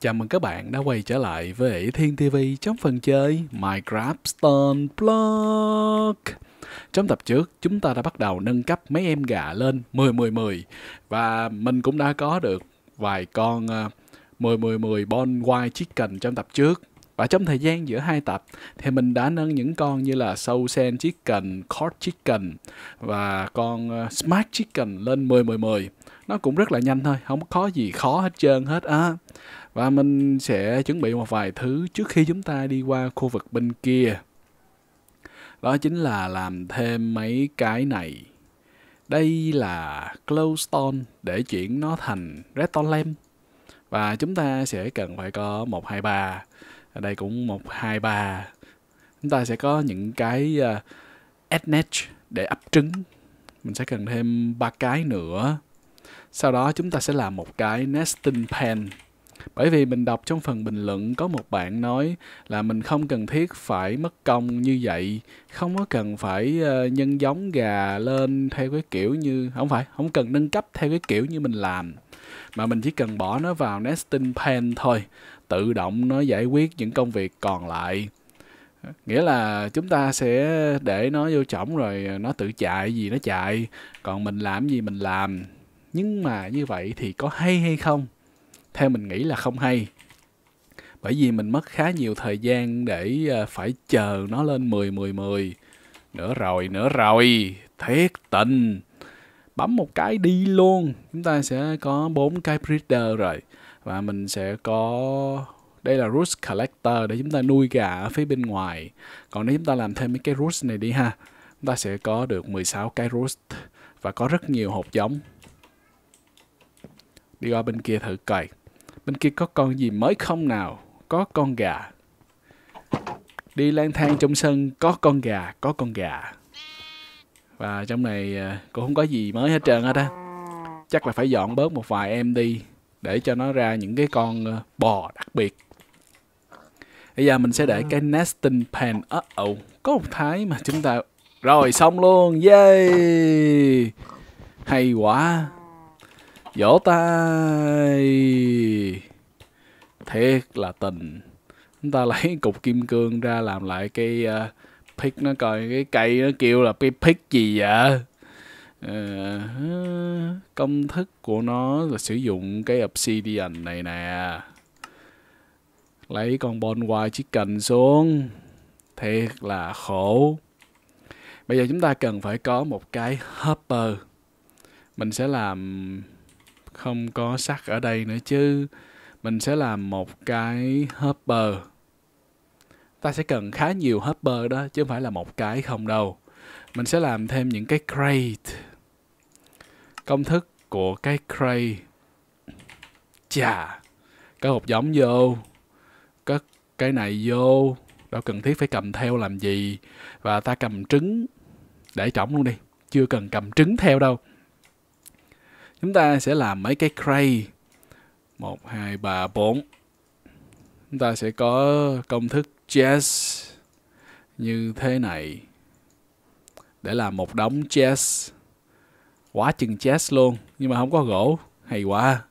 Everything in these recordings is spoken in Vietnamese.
Chào mừng các bạn đã quay trở lại với Thiên TV trong phần chơi Minecraft Stone Block. Trong tập trước, chúng ta đã bắt đầu nâng cấp mấy em gà lên 10-10-10 và mình cũng đã có được vài con 10-10-10 ờ, Bon White Chicken trong tập trước và trong thời gian giữa hai tập thì mình đã nâng những con như là sâu sen chicken, cod chicken và con ờ, smart chicken lên 10 10 10. Nó cũng rất là nhanh thôi, không có gì khó hết trơn hết á. Và mình sẽ chuẩn bị một vài thứ trước khi chúng ta đi qua khu vực bên kia. Đó chính là làm thêm mấy cái này. Đây là glowstone để chuyển nó thành redstone lamp. Và chúng ta sẽ cần phải có 1, 2, 3 ở đây cũng một hai ba chúng ta sẽ có những cái uh, ờ, add để ấp trứng mình sẽ cần thêm ba cái nữa sau đó chúng ta sẽ làm một cái nesting pen bởi vì mình đọc trong phần bình luận có một bạn nói là mình không cần thiết phải mất công như vậy không có cần phải uh, nhân giống gà lên theo cái kiểu như không phải không cần nâng cấp theo cái kiểu như mình làm mà mình chỉ cần bỏ nó vào nesting pen thôi tự động nó giải quyết những công việc còn lại nghĩa là chúng ta sẽ để nó vô chổng rồi nó tự chạy gì nó chạy còn mình làm gì mình làm nhưng mà như vậy thì có hay hay không theo mình nghĩ là không hay bởi vì mình mất khá nhiều thời gian để ờ, phải chờ nó lên 10 10 10 nữa rồi nữa rồi thiệt tình bấm một cái đi luôn chúng ta sẽ có bốn cái breeder rồi và mình sẽ có đây là root collector để chúng ta nuôi gà ở phía bên ngoài còn nếu chúng ta làm thêm mấy cái root này đi ha chúng ta sẽ có được 16 cái root và có rất nhiều hộp giống đi qua bên kia thử cày bên kia có con gì mới không nào có con gà đi lang thang trong sân có con gà có con gà và trong này à, cũng không có gì mới hết trơn hết á chắc là phải dọn bớt một vài em đi để cho nó ra những cái con ờ, bò đặc biệt bây giờ mình sẽ để à. cái nesting pan uh -oh. có một thái mà chúng ta rồi xong luôn yay hay quá vỗ tay thiệt là tình chúng ta lấy cục kim cương ra làm lại cái uh, pick nó coi cái cây nó kêu là cái pick gì vậy Uh, công thức của nó là sử dụng cái obsidian này nè lấy con bonwire white chicken xuống thiệt là khổ bây giờ chúng ta cần phải có một cái hopper mình sẽ làm không có sắt ở đây nữa chứ mình sẽ làm một cái hopper ta sẽ cần khá nhiều hopper đó chứ không phải là một cái không đâu mình sẽ làm thêm những cái crate công thức của cái cray chà cái hộp giống vô cất cái này vô đâu cần thiết phải cầm theo làm gì và ta cầm trứng để trỏng luôn đi chưa cần cầm trứng theo đâu chúng ta sẽ làm mấy cái cray một hai ba bốn chúng ta sẽ có công thức chess như thế này để làm một đống chess quá chừng chess luôn nhưng mà không có gỗ hay quá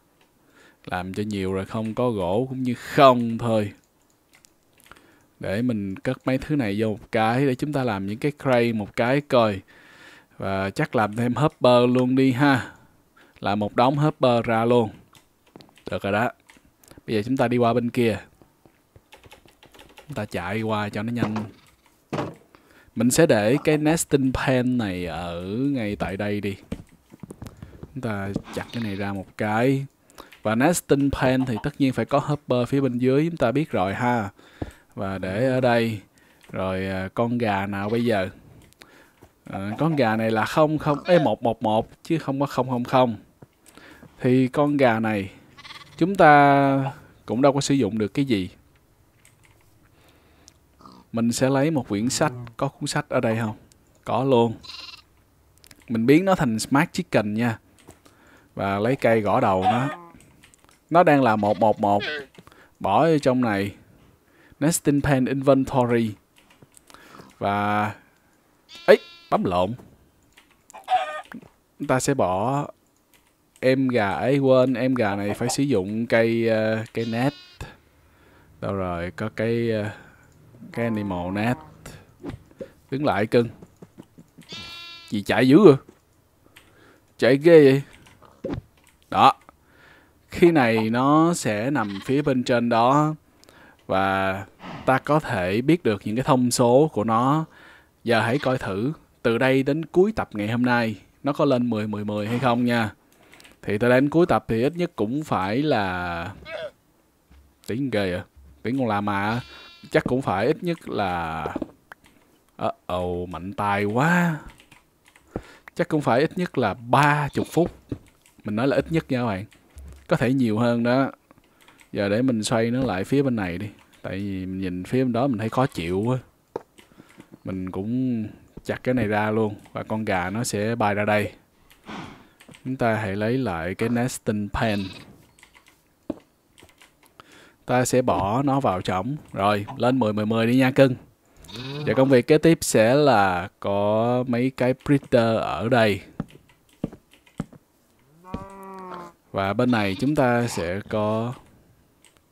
làm cho nhiều rồi không có gỗ cũng như không thôi để mình cất mấy thứ này vô một cái để chúng ta làm những cái cray một cái coi và chắc làm thêm hopper luôn đi ha là một đống hopper ra luôn được rồi đó bây giờ chúng ta đi qua bên kia chúng ta chạy qua cho nó nhanh mình sẽ để cái nesting pen này ở ngay tại đây đi chúng ta chặt cái này ra một cái và nesting pane thì tất nhiên phải có hopper phía bên dưới chúng ta biết rồi ha và để ở đây rồi à, con gà nào bây giờ à, con gà này là không không e một một một chứ không có không không không thì con gà này chúng ta cũng đâu có sử dụng được cái gì mình sẽ lấy một quyển sách có cuốn sách ở đây không có luôn mình biến nó thành smart chicken nha và lấy cây gõ đầu nó nó đang là một một một bỏ ở trong này nesting pen inventory và ấy bấm lộn chúng ta sẽ bỏ em gà ấy quên em gà này phải sử dụng cây uh, cây net đâu rồi có cái uh, cái animal net đứng lại cưng gì chạy dữ rồi chạy ghê vậy đó. Khi này nó sẽ nằm phía bên trên đó và ta có thể biết được những cái thông số của nó. Giờ hãy coi thử từ đây đến cuối tập ngày hôm nay nó có lên 10 10 10 hay không nha. Thì tới đến cuối tập thì ít nhất cũng phải là tiếng ghê à. Tiếng con làm mà chắc cũng phải ít nhất là ờ uh ồ -oh, mạnh tài quá chắc cũng phải ít nhất là ba chục phút mình nói là ít nhất nha các bạn có thể nhiều hơn đó giờ để mình xoay nó lại phía bên này đi tại vì mình nhìn phía bên đó mình thấy khó chịu quá mình cũng chặt cái này ra luôn và con gà nó sẽ bay ra đây chúng ta hãy lấy lại cái nesting pan ta sẽ bỏ nó vào trống rồi lên 10 10 10 đi nha cưng và công việc kế tiếp sẽ là có mấy cái printer ở đây Và bên này chúng ta sẽ có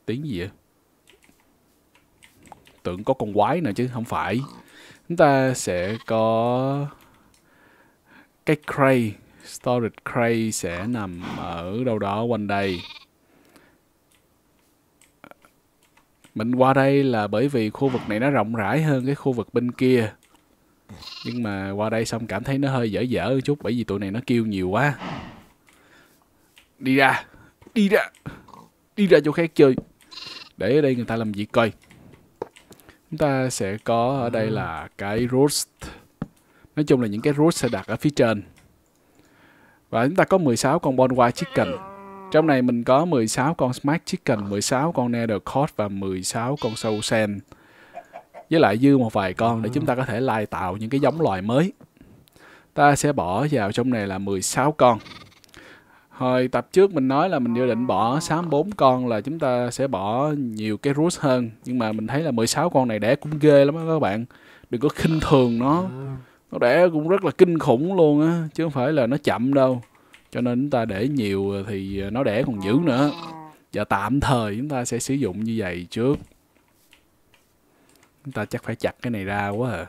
tiếng gì vậy? Tưởng có con quái nữa chứ, không phải. Chúng ta sẽ có cái crate, storage crate sẽ nằm ở đâu đó quanh đây. Mình qua đây là bởi vì khu vực này nó rộng rãi hơn cái khu vực bên kia. Nhưng mà qua đây xong cảm thấy nó hơi dở dở chút bởi vì tụi này nó kêu nhiều quá đi ra đi ra đi ra chỗ khác chơi để ở đây người ta làm gì coi chúng ta sẽ có ở đây là cái roast nói chung là những cái roast sẽ đặt ở phía trên và chúng ta có 16 con bon chicken trong này mình có 16 con smart chicken 16 con nether cod và 16 con sâu sen với lại dư một vài con để chúng ta có thể lai tạo những cái giống loài mới ta sẽ bỏ vào trong này là 16 con Hồi tập trước mình nói là mình dự định bỏ 64 con là chúng ta sẽ bỏ nhiều cái rút hơn Nhưng mà mình thấy là 16 con này đẻ cũng ghê lắm á các bạn Đừng có khinh thường nó à. Nó đẻ cũng rất là kinh khủng luôn á Chứ không phải là nó chậm đâu Cho nên chúng ta để nhiều thì nó đẻ còn dữ nữa giờ tạm thời chúng ta sẽ sử dụng như vậy trước Chúng ta chắc phải chặt cái này ra quá à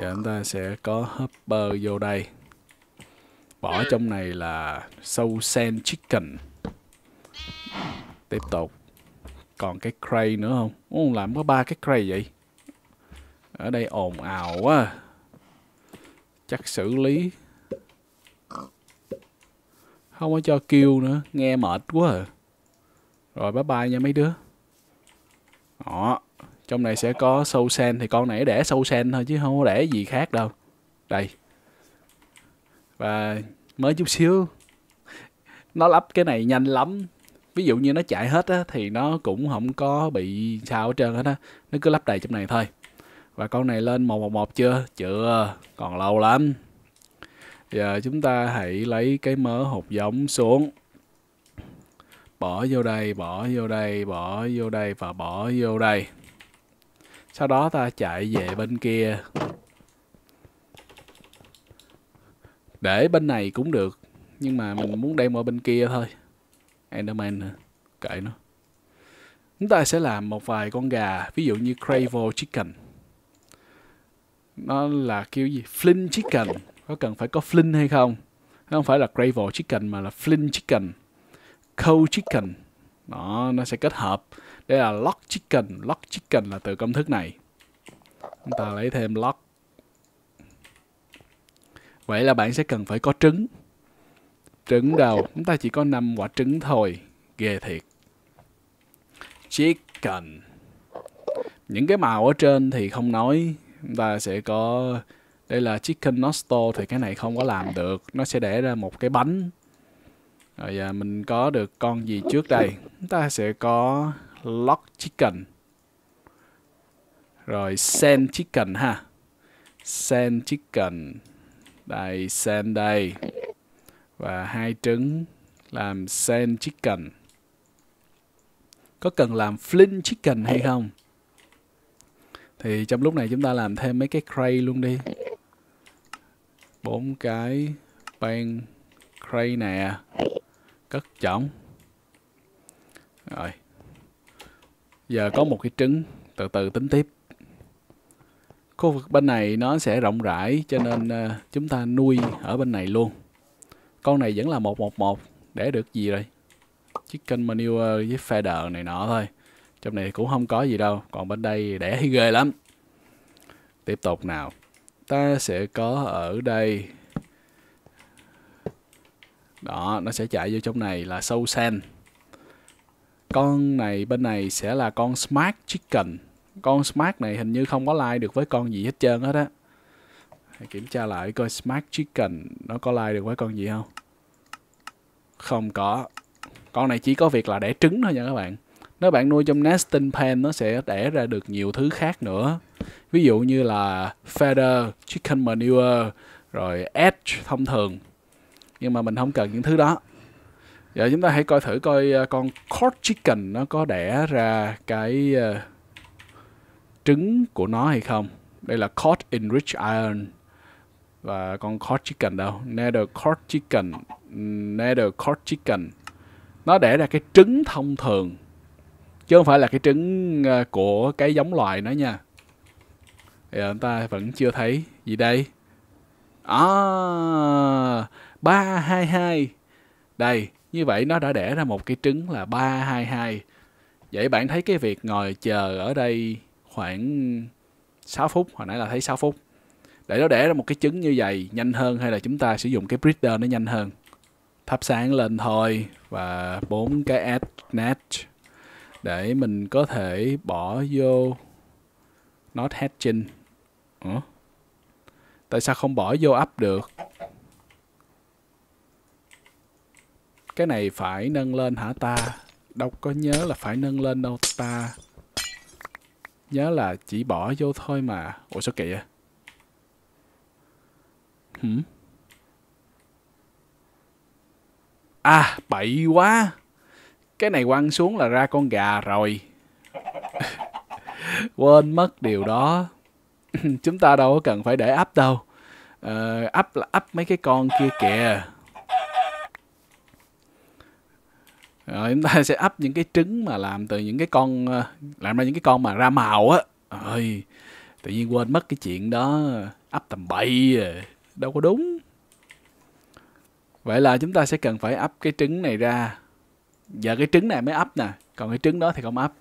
Giờ chúng ta sẽ có hopper vô đây bỏ ừ. trong này là sâu sen chicken tiếp tục còn cái cray nữa không Ồ, làm có ba cái cray vậy ở đây ồn ào quá chắc xử lý không có cho kêu nữa nghe mệt quá à. rồi bye bye nha mấy đứa đó trong này sẽ có sâu sen thì con này để sâu sen thôi chứ không có để gì khác đâu đây và mới chút xíu nó lắp cái này nhanh lắm ví dụ như nó chạy hết á, thì nó cũng không có bị sao hết trơn hết á nó cứ lắp đầy trong này thôi và con này lên một một chưa chưa còn lâu lắm giờ chúng ta hãy lấy cái mớ hột giống xuống bỏ vô đây bỏ vô đây bỏ vô đây và bỏ vô đây sau đó ta chạy về bên kia để bên này cũng được nhưng mà mình muốn đem ở bên kia thôi Enderman nữa kệ nó chúng ta sẽ làm một vài con gà ví dụ như Cravel Chicken nó là kêu gì Flynn Chicken có cần phải có Flynn hay không nó không phải là Cravel Chicken mà là Flynn Chicken Cold Chicken đó nó sẽ kết hợp đây là Lock Chicken Lock Chicken là từ công thức này chúng ta lấy thêm Lock vậy là bạn sẽ cần phải có trứng trứng đâu chúng ta chỉ có năm quả trứng thôi ghê thiệt chicken những cái màu ở trên thì không nói chúng ta sẽ có đây là chicken nosto thì cái này không có làm được nó sẽ để ra một cái bánh rồi à, mình có được con gì trước đây chúng ta sẽ có lock chicken rồi sen chicken ha sen chicken đây, sen đây. Và hai trứng làm sen chicken. Có cần làm flint chicken hay không? Thì trong lúc này chúng ta làm thêm mấy cái cray luôn đi. bốn cái pan cray nè. Cất chỏng Rồi. Giờ có một cái trứng, từ từ tính tiếp khu vực bên này nó sẽ rộng rãi cho nên ờ, chúng ta nuôi ở bên này luôn con này vẫn là 111 để được gì rồi chicken manure với feather này nọ thôi trong này cũng không có gì đâu còn bên đây đẻ thấy ghê lắm tiếp tục nào ta sẽ có ở đây đó nó sẽ chạy vô trong này là sâu sen con này bên này sẽ là con smart chicken con smart này hình như không có like được với con gì hết trơn hết á Hãy kiểm tra lại coi smart chicken nó có like được với con gì không không có con này chỉ có việc là đẻ trứng thôi nha các bạn nếu bạn nuôi trong nesting pen nó sẽ đẻ ra được nhiều thứ khác nữa ví dụ như là feather chicken manure rồi edge thông thường nhưng mà mình không cần những thứ đó giờ chúng ta hãy coi thử coi ờ, con court chicken nó có đẻ ra cái ờ, trứng của nó hay không đây là caught in rich iron và con caught chicken đâu nether caught chicken nether caught chicken nó để ra cái trứng thông thường chứ không phải là cái trứng ờ, của cái giống loài nó nha giờ chúng ta vẫn chưa thấy gì đây à 322 đây như vậy nó đã đẻ ra một cái trứng là 322 vậy bạn thấy cái việc ngồi chờ ở đây khoảng 6 phút hồi nãy là thấy 6 phút để nó đẻ ra một cái trứng như vậy nhanh hơn hay là chúng ta sử dụng cái breeder nó nhanh hơn thắp sáng lên thôi và bốn cái add natch để mình có thể bỏ vô not hatching Ủa? tại sao không bỏ vô up được cái này phải nâng lên hả ta đâu có nhớ là phải nâng lên đâu ta Nhớ là chỉ bỏ vô thôi mà. Ủa sao kỳ vậy? Hửm? À, bậy quá. Cái này quăng xuống là ra con gà rồi. Quên mất điều đó. Chúng ta đâu có cần phải để ấp đâu. Ờ, ấp là ấp mấy cái con kia kìa. rồi chúng ta sẽ ấp những cái trứng mà làm từ những cái con ờ, làm ra những cái con mà ra màu á rồi tự nhiên quên mất cái chuyện đó ấp tầm bậy à, đâu có đúng vậy là chúng ta sẽ cần phải ấp cái trứng này ra giờ cái trứng này mới ấp nè còn cái trứng đó thì không ấp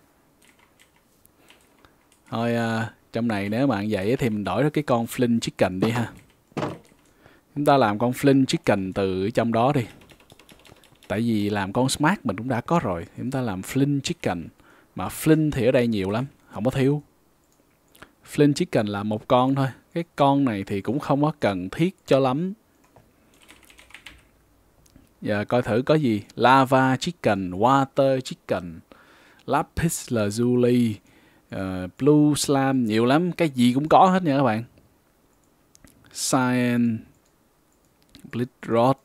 thôi à, trong này nếu bạn vậy thì mình đổi cái con flint chicken đi ha chúng ta làm con flint chicken từ trong đó đi tại vì làm con smart mình cũng đã có rồi chúng ta làm flint chicken mà flint thì ở đây nhiều lắm không có thiếu flint chicken là một con thôi cái con này thì cũng không có cần thiết cho lắm giờ coi thử có gì lava chicken water chicken lapis lazuli uh, blue slam nhiều lắm cái gì cũng có hết nha các bạn cyan blitrod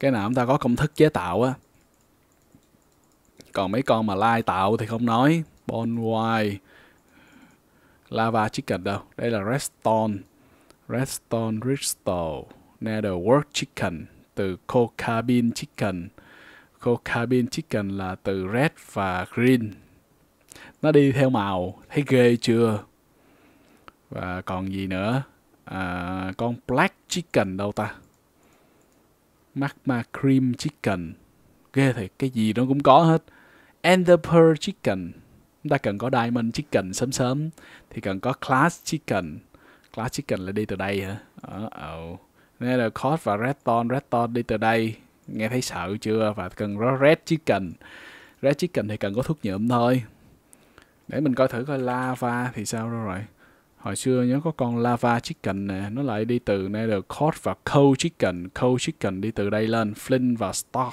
cái nào chúng ta có công thức chế tạo á còn mấy con mà lai tạo thì không nói bonwai lava chicken đâu đây là redstone redstone crystal netherwork chicken từ cocabin chicken cocabin chicken là từ red và green nó đi theo màu thấy ghê chưa và còn gì nữa à, con black chicken đâu ta magma cream chicken ghê thiệt cái gì nó cũng có hết and the pearl chicken chúng ta cần có diamond chicken sớm sớm thì cần có class chicken class chicken là đi từ đây hả ờ uh nên là cod và redstone redstone đi từ đây nghe thấy sợ chưa và cần có red chicken red chicken thì cần có thuốc nhuộm thôi để mình coi thử coi lava thì sao đâu rồi hồi xưa nhớ có con lava chicken nè nó lại đi từ nether cod và cold chicken cold chicken đi từ đây lên flint và star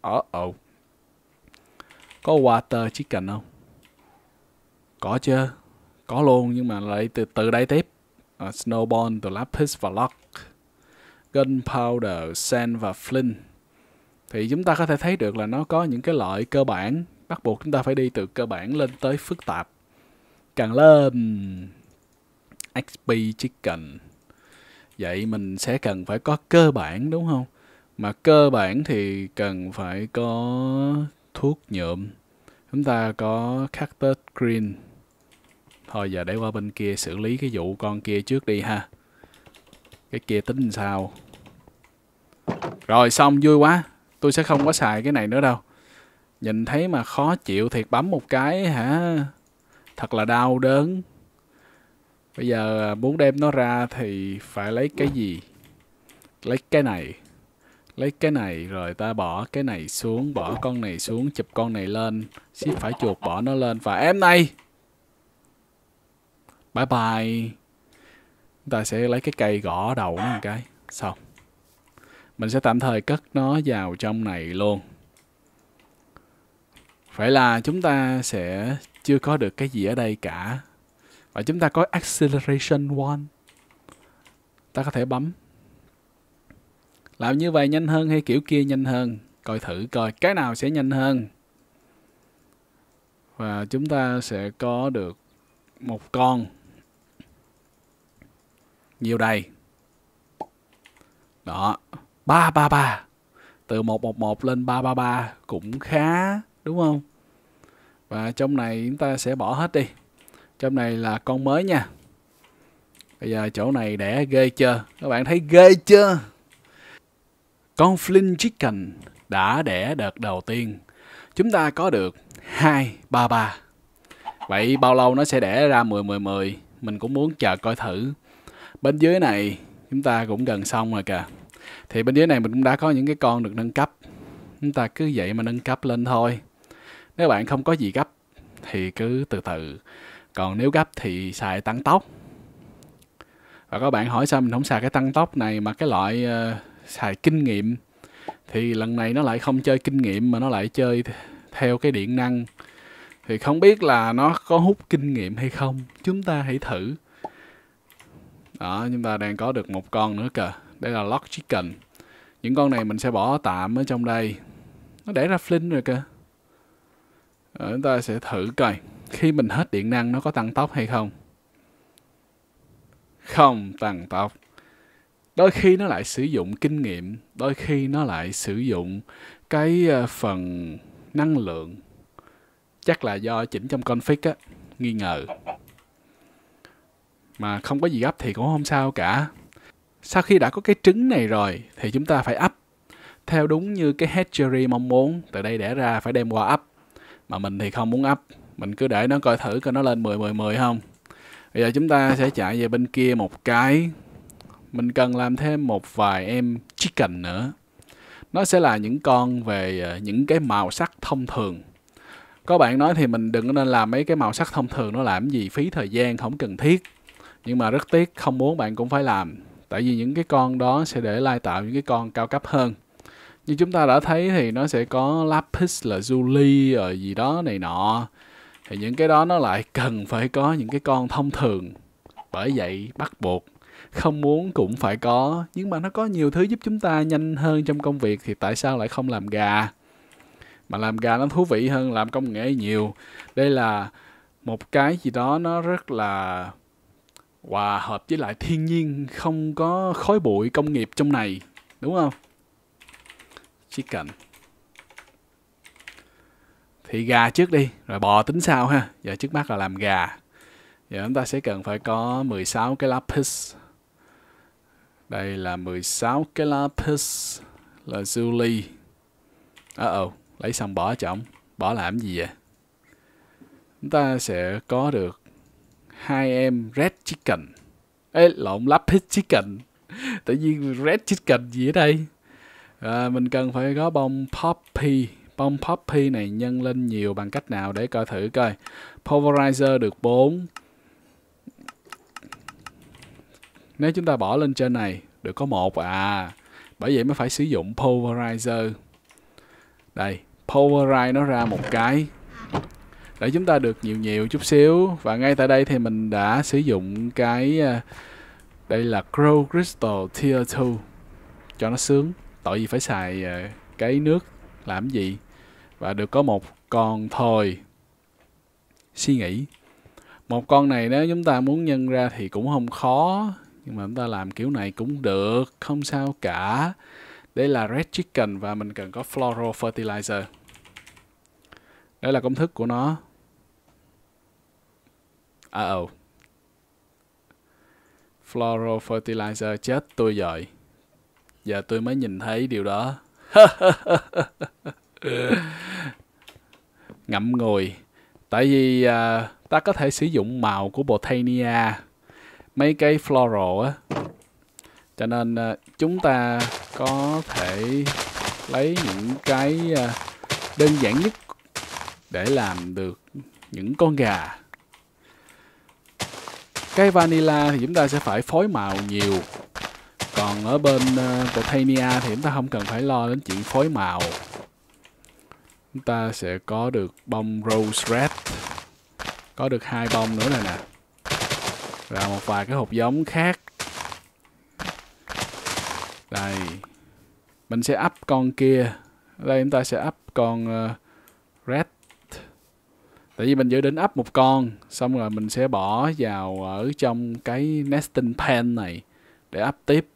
ở ở oh. có water chicken không có chưa có luôn nhưng mà lại từ từ đây tiếp uh, à, snowball từ lapis và lock gunpowder sand và flint thì chúng ta có thể thấy được là nó có những cái loại cơ bản bắt buộc chúng ta phải đi từ cơ bản lên tới phức tạp càng lên XP Chicken vậy mình sẽ cần phải có cơ bản đúng không mà cơ bản thì cần phải có thuốc nhuộm chúng ta có cactus green thôi giờ để qua bên kia xử lý cái vụ con kia trước đi ha cái kia tính sao rồi xong vui quá tôi sẽ không có xài cái này nữa đâu nhìn thấy mà khó chịu thiệt bấm một cái hả thật là đau đớn Bây giờ à, muốn đem nó ra thì phải lấy cái gì? Lấy cái này. Lấy cái này rồi ta bỏ cái này xuống, bỏ con này xuống, chụp con này lên. Ship phải chuột bỏ nó lên và em này. Bye bye. ta sẽ lấy cái cây gõ đầu nó một cái. Xong. Mình sẽ tạm thời cất nó vào trong này luôn. phải là chúng ta sẽ chưa có được cái gì ở đây cả và chúng ta có acceleration one ta có thể bấm làm như vậy nhanh hơn hay kiểu kia nhanh hơn coi thử coi cái nào sẽ nhanh hơn và chúng ta sẽ có được một con nhiều đây đó ba ba ba từ 111 lên 333 cũng khá đúng không và trong này chúng ta sẽ bỏ hết đi trong này là con mới nha bây giờ chỗ này đẻ ghê chưa các bạn thấy ghê chưa con Flynn Chicken đã đẻ đợt đầu tiên chúng ta có được hai ba ba vậy bao lâu nó sẽ đẻ ra mười mười mười mình cũng muốn chờ coi thử bên dưới này chúng ta cũng gần xong rồi kìa thì bên dưới này mình cũng đã có những cái con được nâng cấp chúng ta cứ vậy mà nâng cấp lên thôi nếu bạn không có gì gấp thì cứ từ từ còn nếu gấp thì xài tăng tốc và các bạn hỏi sao mình không xài cái tăng tốc này mà cái loại uh, xài kinh nghiệm thì lần này nó lại không chơi kinh nghiệm mà nó lại chơi theo cái điện năng thì không biết là nó có hút kinh nghiệm hay không chúng ta hãy thử đó chúng ta đang có được một con nữa kìa đây là lock chicken những con này mình sẽ bỏ tạm ở trong đây nó để ra flint rồi kìa ờ, chúng ta sẽ thử coi khi mình hết điện năng nó có tăng tốc hay không không tăng tốc đôi khi nó lại sử dụng kinh nghiệm đôi khi nó lại sử dụng cái ờ, phần năng lượng chắc là do chỉnh trong config á nghi ngờ mà không có gì gấp thì cũng không sao cả sau khi đã có cái trứng này rồi thì chúng ta phải up theo đúng như cái hatchery mong muốn từ đây đẻ ra phải đem qua up mà mình thì không muốn up mình cứ để nó coi thử coi nó lên 10 10 10 không bây giờ chúng ta sẽ chạy về bên kia một cái mình cần làm thêm một vài em chicken nữa nó sẽ là những con về ờ, những cái màu sắc thông thường có bạn nói thì mình đừng nên làm mấy cái màu sắc thông thường nó làm gì phí thời gian không cần thiết nhưng mà rất tiếc không muốn bạn cũng phải làm tại vì những cái con đó sẽ để lai tạo những cái con cao cấp hơn như chúng ta đã thấy thì nó sẽ có lapis là Julie rồi gì đó này nọ thì những cái đó nó lại cần phải có những cái con thông thường bởi vậy bắt buộc không muốn cũng phải có nhưng mà nó có nhiều thứ giúp chúng ta nhanh hơn trong công việc thì tại sao lại không làm gà mà làm gà nó thú vị hơn làm công nghệ nhiều đây là một cái gì đó nó rất là hòa hợp với lại thiên nhiên không có khói bụi công nghiệp trong này đúng không chicken thì gà trước đi rồi bò tính sau ha giờ trước mắt là làm gà giờ chúng ta sẽ cần phải có 16 cái lapis đây là 16 cái lapis là Julie ờ uh -oh, lấy xong bỏ chồng bỏ làm gì vậy chúng ta sẽ có được hai em red chicken Ê, lộn lapis chicken tự nhiên red chicken gì ở đây à, mình cần phải có bông poppy bông poppy này nhân lên nhiều bằng cách nào để coi thử coi pulverizer được 4 nếu chúng ta bỏ lên trên này được có một à bởi vậy mới phải sử dụng pulverizer đây pulverize nó ra một cái để chúng ta được nhiều nhiều chút xíu và ngay tại đây thì mình đã sử dụng cái à, đây là Crow Crystal Tier 2 cho nó sướng tội vì phải xài à, cái nước làm gì và được có một con thôi suy nghĩ một con này nếu chúng ta muốn nhân ra thì cũng không khó nhưng mà chúng ta làm kiểu này cũng được không sao cả đây là red chicken và mình cần có floral fertilizer đây là công thức của nó à ồ oh. floral fertilizer chết tôi rồi giờ tôi mới nhìn thấy điều đó Ngậm ngùi. Tại vì à, ta có thể sử dụng màu của Botania, mấy cái floral á. Cho nên à, chúng ta có thể lấy những cái à, đơn giản nhất để làm được những con gà. Cái vanilla thì chúng ta sẽ phải phối màu nhiều còn ở bên uh, Botania thì chúng ta không cần phải lo đến chuyện phối màu chúng ta sẽ có được bông rose red có được hai bông nữa này nè và một vài cái hộp giống khác đây mình sẽ up con kia đây chúng ta sẽ up con uh, red tại vì mình dự định up một con xong rồi mình sẽ bỏ vào ở trong cái nesting pan này để up tiếp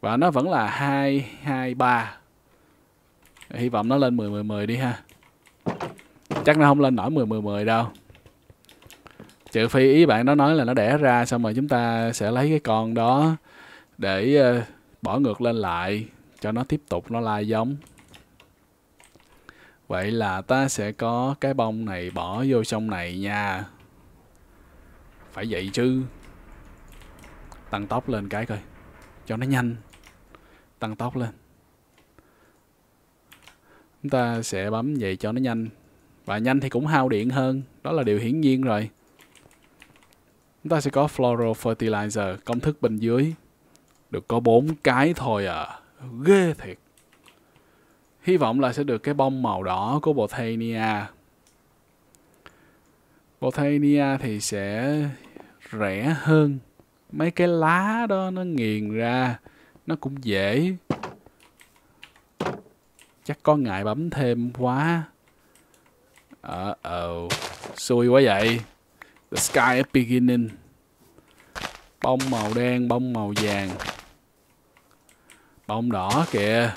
và nó vẫn là hai hai ba hy vọng nó lên mười mười mười đi ha chắc nó không lên nổi 10 10 10 đâu trừ phi ý bạn nó nói là nó đẻ ra xong rồi chúng ta sẽ lấy cái con đó để ờ, bỏ ngược lên lại cho nó tiếp tục nó lai giống vậy là ta sẽ có cái bông này bỏ vô sông này nha phải vậy chứ tăng tốc lên cái coi cho nó nhanh tăng tốc lên chúng ta sẽ bấm vậy cho nó nhanh và nhanh thì cũng hao điện hơn đó là điều hiển nhiên rồi chúng ta sẽ có floral fertilizer công thức bên dưới được có bốn cái thôi à ghê thiệt hy vọng là sẽ được cái bông màu đỏ của Bothania Bothania thì sẽ rẻ hơn mấy cái lá đó nó nghiền ra nó cũng dễ chắc có ngại bấm thêm quá ờ ờ xui quá vậy the sky is beginning bông màu đen bông màu vàng bông đỏ kìa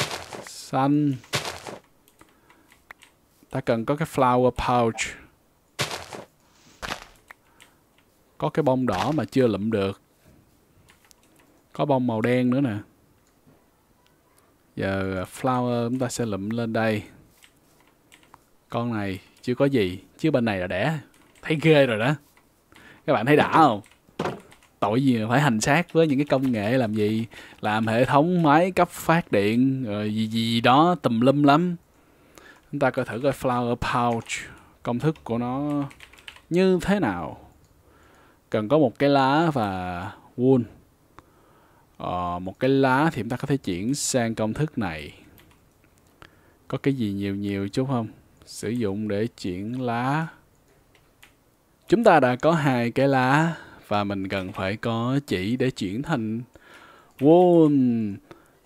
xanh ta cần có cái flower pouch có cái bông đỏ mà chưa lụm được có bông màu đen nữa nè giờ à, flower chúng ta sẽ lượm lên đây con này chưa có gì chứ bên này là đẻ thấy ghê rồi đó các bạn thấy đã không tội gì mà phải hành xác với những cái công nghệ làm gì làm hệ thống máy cấp phát điện rồi gì gì đó tùm lum lắm chúng ta coi thử coi flower pouch công thức của nó như thế nào cần có một cái lá và wool uh, một cái lá thì chúng ta có thể chuyển sang công thức này có cái gì nhiều nhiều chút không sử dụng để chuyển lá chúng ta đã có hai cái lá và mình cần phải có chỉ để chuyển thành wool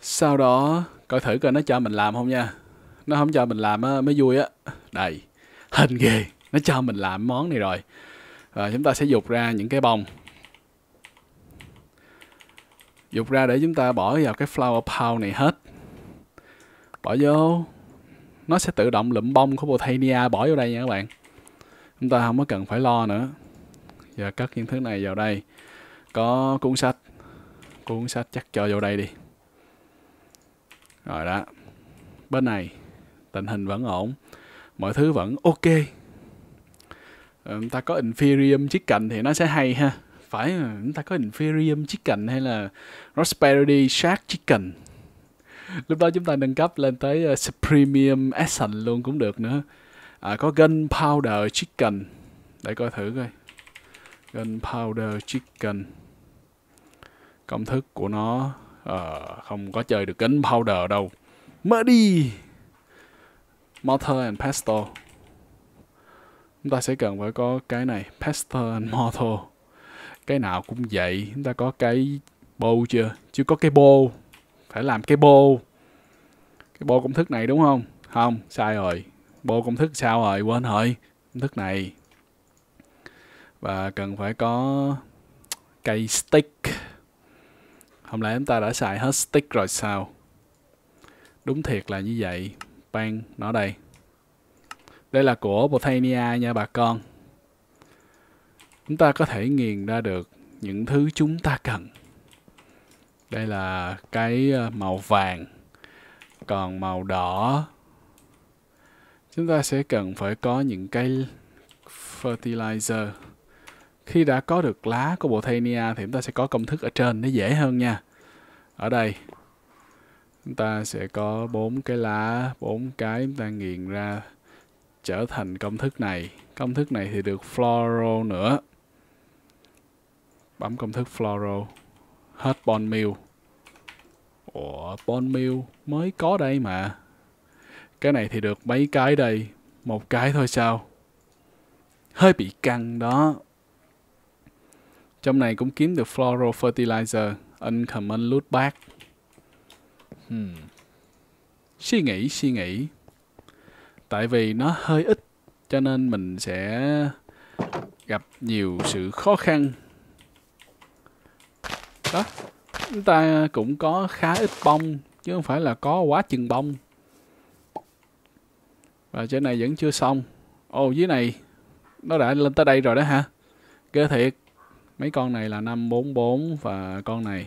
sau đó coi thử coi nó cho mình làm không nha nó không cho mình làm á, mới vui á đây hình ghê nó cho mình làm món này rồi à, chúng ta sẽ dục ra những cái bông dục ra để chúng ta bỏ vào cái flower pound này hết bỏ vô nó sẽ tự động lụm bông của Botania bỏ vô đây nha các bạn chúng ta không có cần phải lo nữa giờ cất những thứ này vào đây có cuốn sách cuốn sách chắc cho vô đây đi rồi đó bên này tình hình vẫn ổn mọi thứ vẫn ok ừ, ta có inferium cạnh thì nó sẽ hay ha phải chúng ta có Inferium Chicken hay là Prosperity Shark Chicken lúc đó chúng ta nâng cấp lên tới uh, Supremium Essence luôn cũng được nữa à, có Gunpowder Chicken để coi thử coi Gunpowder Chicken công thức của nó uh, không có chơi được Gunpowder đâu mở đi Mortar and Pestle chúng ta sẽ cần phải có cái này Pestle and Mortar cái nào cũng vậy chúng ta có cái bô chưa chưa có cái bô phải làm cái bô cái bô công thức này đúng không không sai rồi bô công thức sao rồi quên rồi công thức này và cần phải có cây stick không lẽ chúng ta đã xài hết stick rồi sao đúng thiệt là như vậy bang nó đây đây là của Botania nha bà con chúng ta có thể nghiền ra được những thứ chúng ta cần đây là cái ờ, màu vàng còn màu đỏ chúng ta sẽ cần phải có những cái fertilizer khi đã có được lá của botania thì chúng ta sẽ có công thức ở trên nó dễ hơn nha ở đây chúng ta sẽ có bốn cái lá bốn cái chúng ta nghiền ra trở thành công thức này công thức này thì được floral nữa bấm công thức floral hết bon meal ủa bon meal mới có đây mà cái này thì được mấy cái đây một cái thôi sao hơi bị căng đó trong này cũng kiếm được floral fertilizer uncommon loot bag hmm. suy nghĩ suy nghĩ tại vì nó hơi ít cho nên mình sẽ gặp nhiều sự khó khăn đó chúng ta cũng có khá ít bông chứ không phải là có quá chừng bông và trên này vẫn chưa xong ồ dưới này nó đã lên tới đây rồi đó hả ghê thiệt mấy con này là 544 và con này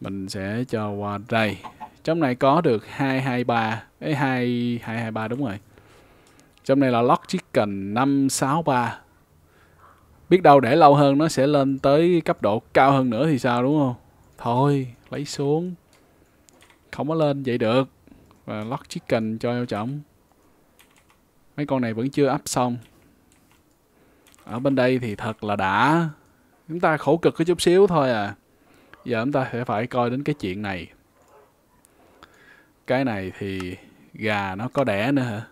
mình sẽ cho qua đây trong này có được 223 ấy 2223 đúng rồi trong này là lót chicken 563 biết đâu để lâu hơn nó sẽ lên tới cấp độ cao hơn nữa thì sao đúng không thôi lấy xuống không có lên vậy được và lót chicken cho heo trọng mấy con này vẫn chưa up xong ở bên đây thì thật là đã chúng ta khổ cực có chút xíu thôi à giờ chúng ta sẽ phải coi đến cái chuyện này cái này thì gà nó có đẻ nữa hả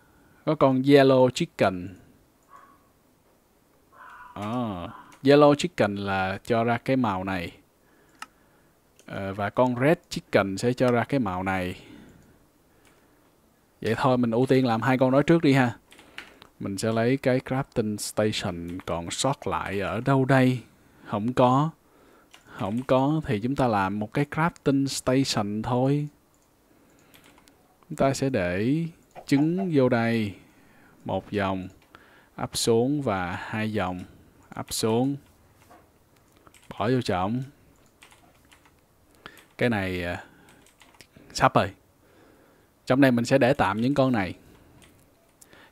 có con yellow chicken oh yellow chicken là cho ra cái màu này à, và con red chicken sẽ cho ra cái màu này vậy thôi mình ưu tiên làm hai con đó trước đi ha mình sẽ lấy cái crafting station còn sót lại ở đâu đây không có không có thì chúng ta làm một cái crafting station thôi chúng ta sẽ để trứng vô đây một dòng áp xuống và hai dòng ấp xuống bỏ vô chổng cái này à, sắp rồi trong này mình sẽ để tạm những con này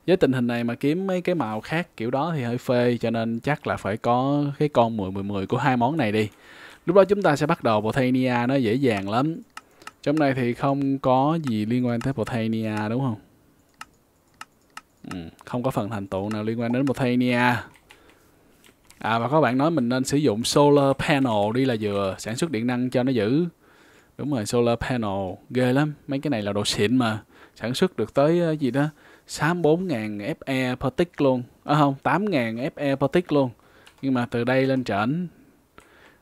với tình hình này mà kiếm mấy cái màu khác kiểu đó thì hơi phê cho nên chắc là phải có cái con 10 10 10 của hai món này đi lúc đó chúng ta sẽ bắt đầu Botania nó dễ dàng lắm trong này thì không có gì liên quan tới Botania đúng không ừ, không có phần thành tựu nào liên quan đến Botania à và có bạn nói mình nên sử dụng solar panel đi là vừa sản xuất điện năng cho nó giữ đúng rồi solar panel ghê lắm mấy cái này là đồ xịn mà sản xuất được tới ờ, gì đó 64.000 FE per tick luôn à không 8.000 FE per tick luôn nhưng mà từ đây lên trển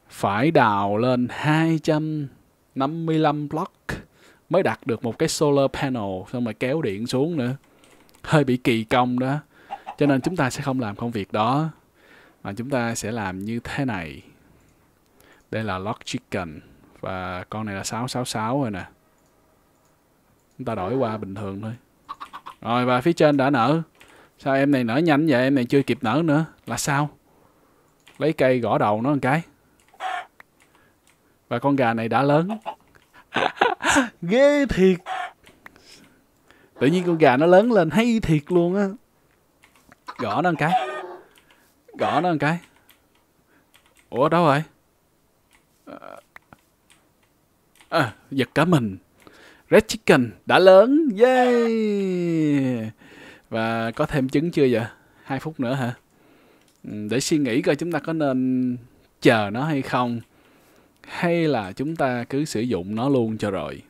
phải đào lên 255 block mới đặt được một cái solar panel xong rồi kéo điện xuống nữa hơi bị kỳ công đó cho nên chúng ta sẽ không làm công việc đó à, chúng ta sẽ làm như thế này đây là lock chicken và con này là 666 rồi nè chúng ta đổi qua bình thường thôi rồi và phía trên đã nở sao em này nở nhanh vậy em này chưa kịp nở nữa là sao lấy cây gõ đầu nó một cái và con gà này đã lớn ghê thiệt tự nhiên con gà nó lớn lên hay thiệt luôn á gõ nó một cái Gõ nó một cái. Ủa đâu rồi? À, giật cả mình. Red Chicken đã lớn. Yay! Và có thêm trứng chưa vậy? hai phút nữa hả? Ừ, để suy nghĩ coi chúng ta có nên chờ nó hay không. Hay là chúng ta cứ sử dụng nó luôn cho rồi.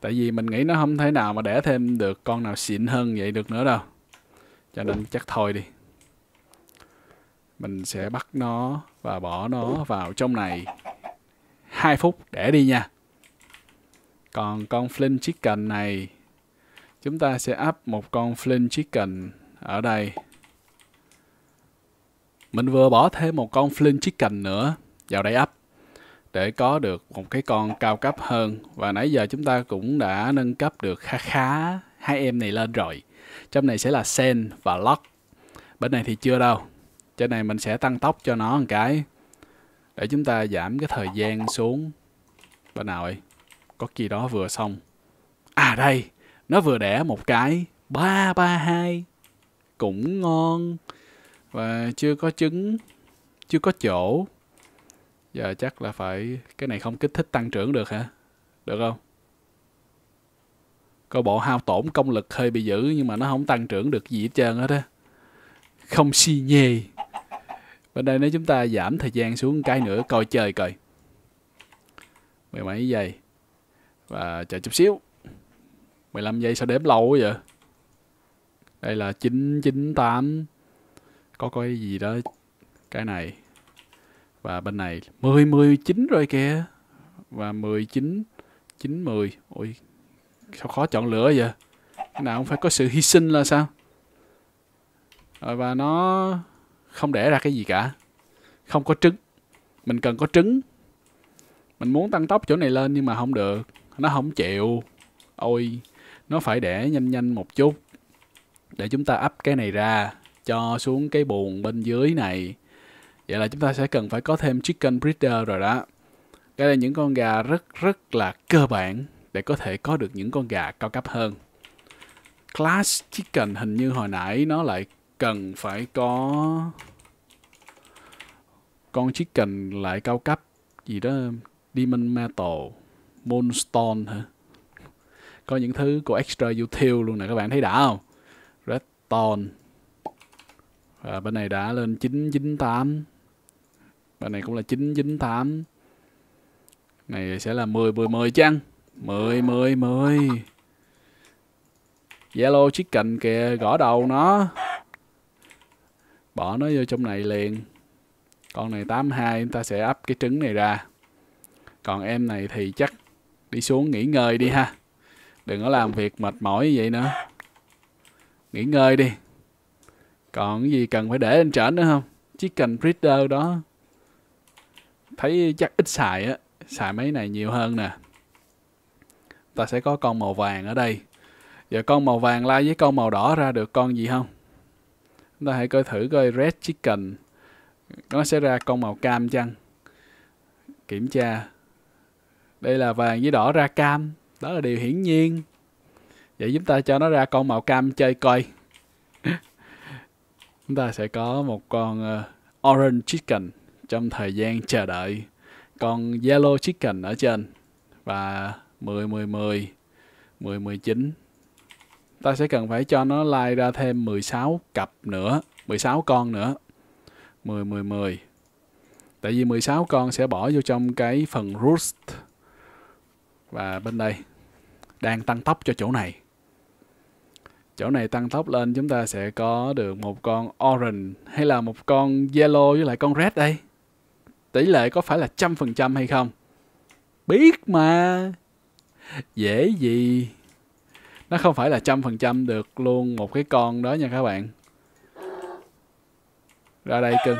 Tại vì mình nghĩ nó không thể nào mà đẻ thêm được con nào xịn hơn vậy được nữa đâu. Cho nên ừ. chắc thôi đi mình sẽ bắt nó và bỏ nó vào trong này 2 phút để đi nha còn con flint chicken này chúng ta sẽ up một con flint chicken ở đây mình vừa bỏ thêm một con flint chicken nữa vào đây up để có được một cái con cao cấp hơn và nãy giờ chúng ta cũng đã nâng cấp được khá khá hai em này lên rồi trong này sẽ là sen và lock bên này thì chưa đâu trên này mình sẽ tăng tốc cho nó một cái để chúng ta giảm cái thời gian xuống bên nào ấy có kỳ đó vừa xong à đây nó vừa đẻ một cái ba ba hai cũng ngon và chưa có trứng chưa có chỗ giờ chắc là phải cái này không kích thích tăng trưởng được hả được không có bộ hao tổn công lực hơi bị dữ nhưng mà nó không tăng trưởng được gì hết trơn hết á không si nhê bên đây nếu chúng ta giảm thời gian xuống cái nữa coi chơi coi mười mấy giây và chờ chút xíu 15 giây sao đếm lâu quá vậy đây là 998 có coi gì đó cái này và bên này 10 19 rồi kìa và 19 9 10 ôi sao khó chọn lựa vậy cái nào không phải có sự hy sinh là sao rồi và nó không để ra cái gì cả không có trứng mình cần có trứng mình muốn tăng tốc chỗ này lên nhưng mà không được nó không chịu ôi nó phải để nhanh nhanh một chút để chúng ta ấp cái này ra cho xuống cái buồng bên dưới này vậy là chúng ta sẽ cần phải có thêm chicken breeder rồi đó đây là những con gà rất rất là cơ bản để có thể có được những con gà cao cấp hơn class chicken hình như hồi nãy nó lại cần phải có con chicken lại cao cấp gì đó Demon Metal Moonstone hả có những thứ của extra util luôn nè các bạn thấy đã không Redstone và bên này đã lên 998 bên này cũng là 998 này sẽ là 10 10 10 chăng 10 10 10 Zalo chicken kìa gõ đầu nó bỏ nó vô trong này liền con này 82 chúng ta sẽ ấp cái trứng này ra còn em này thì chắc đi xuống nghỉ ngơi đi ha đừng có làm việc mệt mỏi như vậy nữa nghỉ ngơi đi còn cái gì cần phải để lên trển nữa không chiếc cần breeder đó thấy chắc ít xài á xài mấy này nhiều hơn nè ta sẽ có con màu vàng ở đây giờ con màu vàng lai với con màu đỏ ra được con gì không ta hãy coi thử coi red chicken nó sẽ ra con màu cam chăng kiểm tra đây là vàng với đỏ ra cam đó là điều hiển nhiên vậy chúng ta cho nó ra con màu cam chơi coi chúng ta sẽ có một con uh, orange chicken trong thời gian chờ đợi con yellow chicken ở trên và 10 10 10 10 19 ta sẽ cần phải cho nó lai ra thêm 16 cặp nữa 16 con nữa 10 10 10 tại vì 16 con sẽ bỏ vô trong cái phần roost và bên đây đang tăng tốc cho chỗ này chỗ này tăng tốc lên chúng ta sẽ có được một con orange hay là một con yellow với lại con red đây tỷ lệ có phải là trăm phần trăm hay không biết mà dễ gì nó không phải là trăm phần trăm được luôn một cái con đó nha các bạn ra đây cưng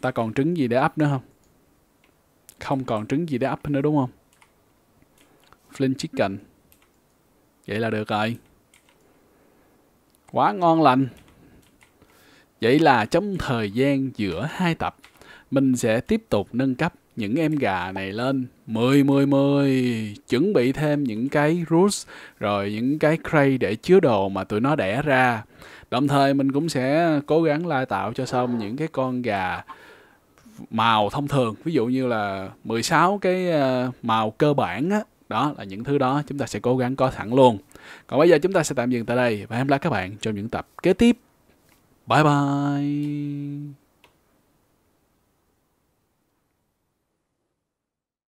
ta còn trứng gì để ấp nữa không không còn trứng gì để ấp nữa đúng không flint chicken vậy là được rồi quá ngon lành vậy là trong thời gian giữa hai tập mình sẽ tiếp tục nâng cấp những em gà này lên 10 10 10 chuẩn bị thêm những cái roots rồi những cái cray để chứa đồ mà tụi nó đẻ ra. Đồng thời mình cũng sẽ cố gắng lai tạo cho xong những cái con gà màu thông thường, ví dụ như là 16 cái ờ, màu cơ bản á, đó là những thứ đó chúng ta sẽ cố gắng có sẵn luôn. Còn bây giờ chúng ta sẽ tạm dừng tại đây và hẹn gặp lại các bạn trong những tập kế tiếp. Bye bye.